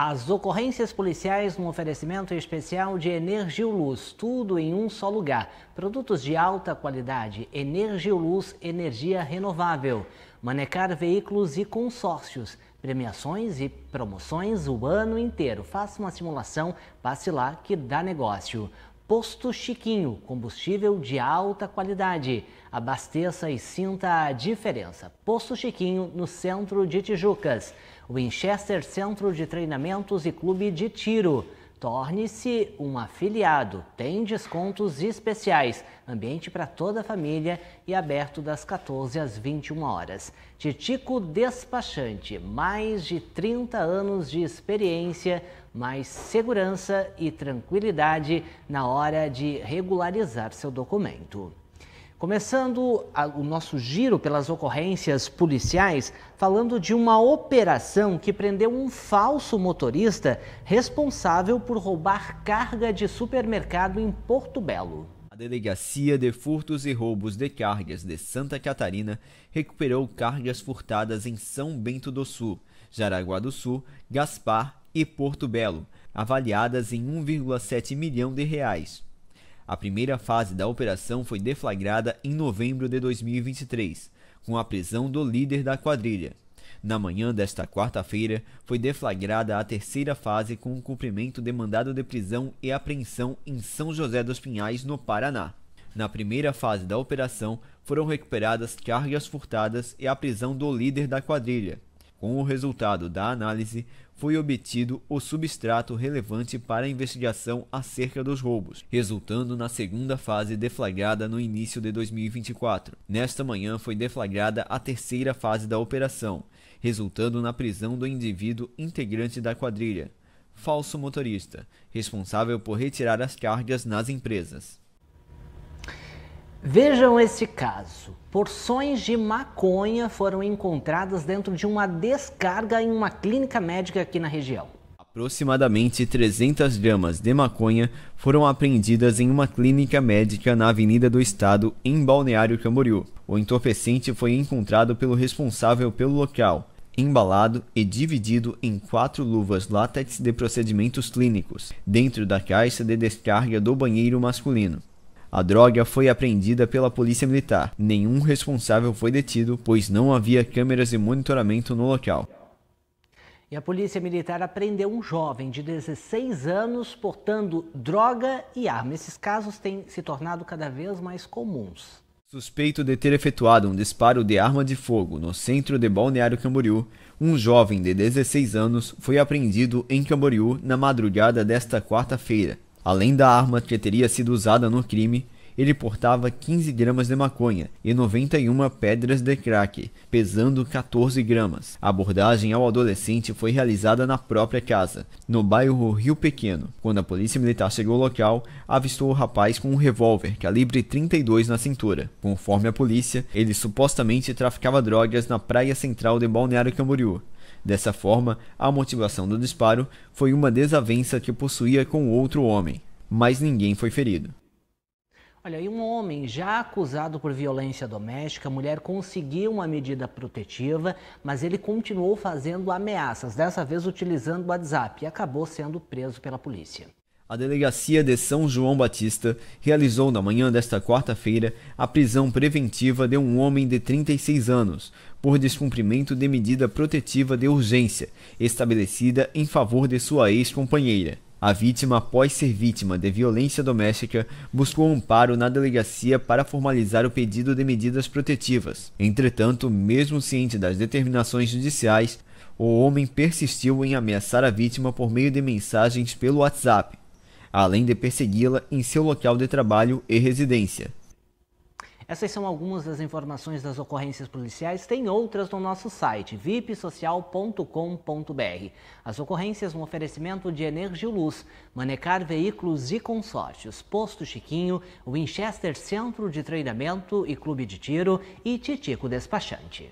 As ocorrências policiais no oferecimento especial de luz, tudo em um só lugar. Produtos de alta qualidade, luz, energia renovável. Manecar veículos e consórcios, premiações e promoções o ano inteiro. Faça uma simulação, passe lá que dá negócio. Posto Chiquinho, combustível de alta qualidade. Abasteça e sinta a diferença. Posto Chiquinho, no centro de Tijucas. Winchester Centro de Treinamentos e Clube de Tiro. Torne-se um afiliado, tem descontos especiais, ambiente para toda a família e aberto das 14 às 21 horas. Titico Despachante, mais de 30 anos de experiência, mais segurança e tranquilidade na hora de regularizar seu documento. Começando o nosso giro pelas ocorrências policiais, falando de uma operação que prendeu um falso motorista responsável por roubar carga de supermercado em Porto Belo. A Delegacia de Furtos e Roubos de Cargas de Santa Catarina recuperou cargas furtadas em São Bento do Sul, Jaraguá do Sul, Gaspar e Porto Belo, avaliadas em 1,7 milhão de reais. A primeira fase da operação foi deflagrada em novembro de 2023, com a prisão do líder da quadrilha. Na manhã desta quarta-feira, foi deflagrada a terceira fase com o cumprimento de mandado de prisão e apreensão em São José dos Pinhais, no Paraná. Na primeira fase da operação, foram recuperadas cargas furtadas e a prisão do líder da quadrilha. Com o resultado da análise, foi obtido o substrato relevante para a investigação acerca dos roubos, resultando na segunda fase deflagrada no início de 2024. Nesta manhã foi deflagrada a terceira fase da operação, resultando na prisão do indivíduo integrante da quadrilha, falso motorista, responsável por retirar as cargas nas empresas. Vejam este caso. Porções de maconha foram encontradas dentro de uma descarga em uma clínica médica aqui na região. Aproximadamente 300 gramas de maconha foram apreendidas em uma clínica médica na Avenida do Estado, em Balneário Camboriú. O entorpecente foi encontrado pelo responsável pelo local, embalado e dividido em quatro luvas látex de procedimentos clínicos, dentro da caixa de descarga do banheiro masculino. A droga foi apreendida pela polícia militar. Nenhum responsável foi detido, pois não havia câmeras de monitoramento no local. E a polícia militar apreendeu um jovem de 16 anos portando droga e arma. Esses casos têm se tornado cada vez mais comuns. Suspeito de ter efetuado um disparo de arma de fogo no centro de Balneário Camboriú, um jovem de 16 anos foi apreendido em Camboriú na madrugada desta quarta-feira. Além da arma que teria sido usada no crime, ele portava 15 gramas de maconha e 91 pedras de crack, pesando 14 gramas. A abordagem ao adolescente foi realizada na própria casa, no bairro Rio Pequeno. Quando a polícia militar chegou ao local, avistou o rapaz com um revólver calibre 32 na cintura. Conforme a polícia, ele supostamente traficava drogas na praia central de Balneário Camboriú. Dessa forma, a motivação do disparo foi uma desavença que possuía com outro homem, mas ninguém foi ferido. Olha, e um homem já acusado por violência doméstica, a mulher conseguiu uma medida protetiva, mas ele continuou fazendo ameaças, dessa vez utilizando o WhatsApp, e acabou sendo preso pela polícia. A Delegacia de São João Batista realizou na manhã desta quarta-feira a prisão preventiva de um homem de 36 anos por descumprimento de medida protetiva de urgência estabelecida em favor de sua ex-companheira. A vítima, após ser vítima de violência doméstica, buscou amparo na delegacia para formalizar o pedido de medidas protetivas. Entretanto, mesmo ciente das determinações judiciais, o homem persistiu em ameaçar a vítima por meio de mensagens pelo WhatsApp além de persegui-la em seu local de trabalho e residência. Essas são algumas das informações das ocorrências policiais. Tem outras no nosso site vipsocial.com.br. As ocorrências no oferecimento de luz, Manecar Veículos e Consórcios, Posto Chiquinho, Winchester Centro de Treinamento e Clube de Tiro e Titico Despachante.